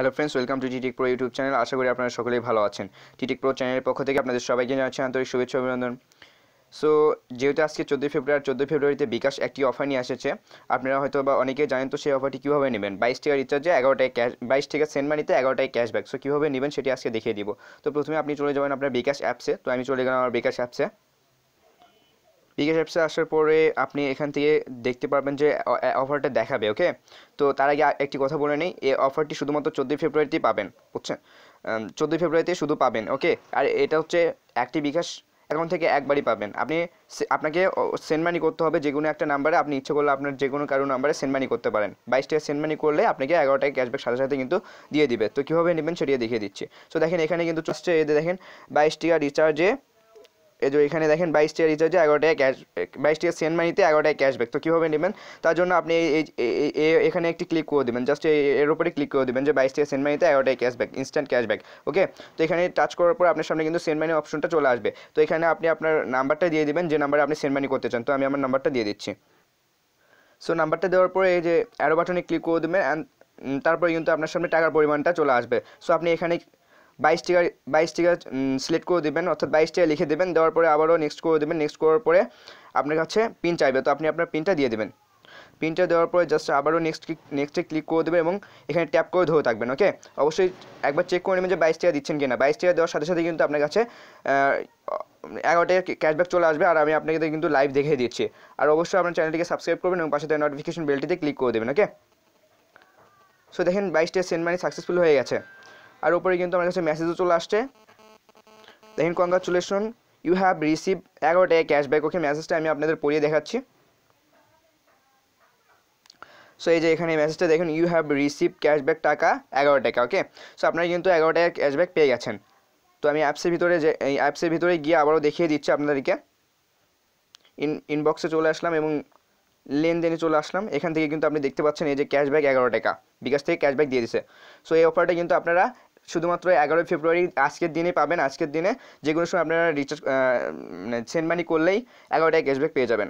hello friends welcome to টিটিক pro YouTube channel আশা করি আপনারা সকলেই ভালো আছেন টিটিক প্রো চ্যানেলের পক্ষ থেকে আপনাদের সবাইকে জানাচ্ছি আন্তরিক শুভেচ্ছা অভিনন্দন সো যেহেতু আজকে চোদ্দোই ফেব্রুয়ারি চোদ্দোই ফেব্রুয়ারিতে বিকাশ একটি অফার নিয়ে এসেছে আপনারা হয়তো বা অনেকেই জানেন তো সেই অফারটি কীভাবে নেবেন বাইশ টাকা রিচার্জে এগারোটায় ক্যাশ বাইশ টাকা সেন্ট মানিতে এগারোটায় ক্যাশব্যাক সো কীভাবে নেবেন সেটি আজকে দেখিয়ে দিব তো প্রথমে আপনি চলে যাবেন আপনার বিকাশ অ্যাপসে তো আমি চলে গেলাম আমার বিকাশ অ্যাপসে পিকেস অ্যাপসে আসার পরে আপনি এখান থেকে দেখতে পারবেন যে অফারটা দেখাবে ওকে তো তার আগে একটি কথা বলে নিই এই অফারটি শুধুমাত্র চোদ্দোই ফেব্রুয়ারিতেই পাবেন বুঝছেন চোদ্দোই ফেব্রুয়ারিতে শুধু পাবেন ওকে আর এটা হচ্ছে একটি বিকাশ অ্যাকাউন্ট থেকে একবারই পাবেন আপনি আপনাকে সেন্ড মানি করতে হবে যে কোনো একটা নাম্বারে আপনি ইচ্ছে করলে আপনার যে কোনো কারো নাম্বারে সেন্ড মানি করতে পারেন বাইশ টাকা সেন্ড মানি করলে আপনাকে এগারো টাকা ক্যাশব্যাক সাথে সাথে কিন্তু দিয়ে দিবে তো কীভাবে নেবেন সেটিকে দেখিয়ে দিচ্ছি সো দেখেন এখানে কিন্তু চোস্টে এদের দেখেন বাইশ টাকা রিচার্জে এই যে এখানে দেখেন বাইশ টিয়ার রিচার্জে এগারো টাকা ক্যাশ বাইশ টাকা সেন্ড মানিতে এগারো টাকা ক্যাশব্যাক তো কীভাবে নেবেন তার জন্য আপনি এই এখানে একটি ক্লিক করে দেবেন জাস্ট এর উপরে ক্লিক করে দেবেন যে বাইশ টাকা সেন্ড মানিতে এগারো টাকা ক্যাশব্যাক ইনস্ট্যান্ট ক্যাশব্যাক ওকে তো এখানে টাচ করার পর আপনার সামনে কিন্তু সেন্ড মানি অপশনটা চলে আসবে তো এখানে আপনি আপনার নাম্বারটা দিয়ে দেবেন যে নাম্বারে আপনি সেন্ড মানি করতে চান তো আমি আমার নাম্বারটা দিয়ে দিচ্ছি সো নাম্বারটা দেওয়ার পরে এই যে অ্যারো বাটনে ক্লিক করে দেবেন অ্যান্ড তারপরে কিন্তু আপনার সামনে টাকার পরিমাণটা চলে আসবে সো আপনি এখানে বাইশ টিকা বাইশ টিকা সিলেক্ট করে দেবেন অর্থাৎ বাইশ টিকা লিখে দেবেন দেওয়ার পরে আবারও নেক্সট করে দেবেন নেক্সট করার পরে আপনার কাছে পিন চাইবে তো আপনি আপনার পিনটা দিয়ে দেবেন পিনটা দেওয়ার পরে জাস্ট আবারও নেক্সট নেক্সটে ক্লিক করে দেবেন এবং এখানে ট্যাপ করে ধরে থাকবেন ওকে অবশ্যই একবার চেক করে নেবেন যে বাইশ টাকা দিচ্ছেন কিনা বাইশ টাকা দেওয়ার সাথে সাথে কিন্তু আপনার কাছে এগারোটায় ক্যাশব্যাক চলে আসবে আর আমি আপনাকে কিন্তু লাইভ দেখিয়ে দিচ্ছি আর অবশ্যই আপনার চ্যানেলটিকে সাবস্ক্রাইব করবেন এবং পাশে নোটিফিকেশন বেলটিতে ক্লিক করে দেবেন ওকে সো দেখেন বাইশটা সেন্ট মানি সাকসেসফুল হয়ে গেছে আর উপরে কিন্তু আমার কাছে মেসেজও চলে আসছে দেখেন কংগ্রাচুলেশন ইউ হ্যাভ রিসিভ এগারো টাকা ক্যাশব্যাক ওকে মেসেজটা আমি আপনাদের পড়িয়ে দেখাচ্ছি সো এই যে এখানে মেসেজটা দেখুন ইউ হ্যাভ রিসিভ ক্যাশব্যাক টাকা এগারো টাকা ওকে সো আপনারা কিন্তু এগারো টাকা ক্যাশব্যাক পেয়ে গেছেন তো আমি অ্যাপসের ভিতরে যে এই অ্যাপসের ভিতরে গিয়ে আবারও দেখিয়ে দিচ্ছি আপনাদেরকে ইন ইনবক্সে চলে আসলাম এবং লেনদেনে চলে আসলাম এখান থেকে কিন্তু আপনি দেখতে পাচ্ছেন এই যে ক্যাশব্যাক এগারো টাকা বিকাশ থেকে ক্যাশব্যাক দিয়ে দিছে সো এই অফারটা কিন্তু আপনারা শুধুমাত্র এগারোই ফেব্রুয়ারি আজকের দিনে পাবেন আজকের দিনে যে কোনো সময় আপনারা রিচার্জ মানে সেন্ড মানি করলেই এগারোটায় ক্যাশব্যাক পেয়ে যাবেন